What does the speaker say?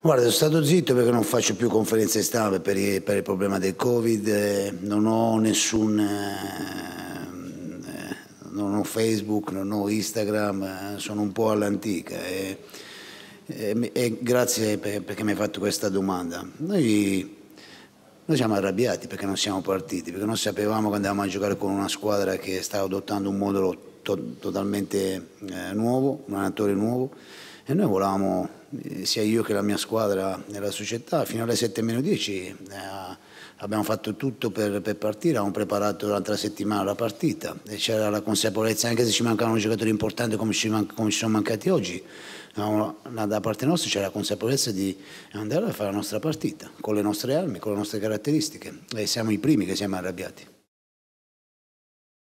Guarda, sono stato zitto perché non faccio più conferenze stampa per, per, il problema del Covid, eh, non ho nessun... Eh, eh, non ho Facebook, non ho Instagram, eh, sono un po' all'antica e, grazie per, perché mi hai fatto questa domanda. Noi, noi siamo arrabbiati perché non siamo partiti, perché non sapevamo che andavamo a giocare con una squadra che stava adottando un modulo to- totalmente eh, nuovo, un allenatore nuovo e noi volevamo, eh, sia io che la mia squadra nella società, fino alle 7-10 eh, abbiamo fatto tutto per, per partire, abbiamo preparato l'altra settimana la partita e c'era la consapevolezza anche se ci mancavano giocatori importanti come ci, man- come ci sono mancati oggi da parte nostra c'era la consapevolezza di andare a fare la nostra partita con le nostre armi, con le nostre caratteristiche e siamo i primi che siamo arrabbiati.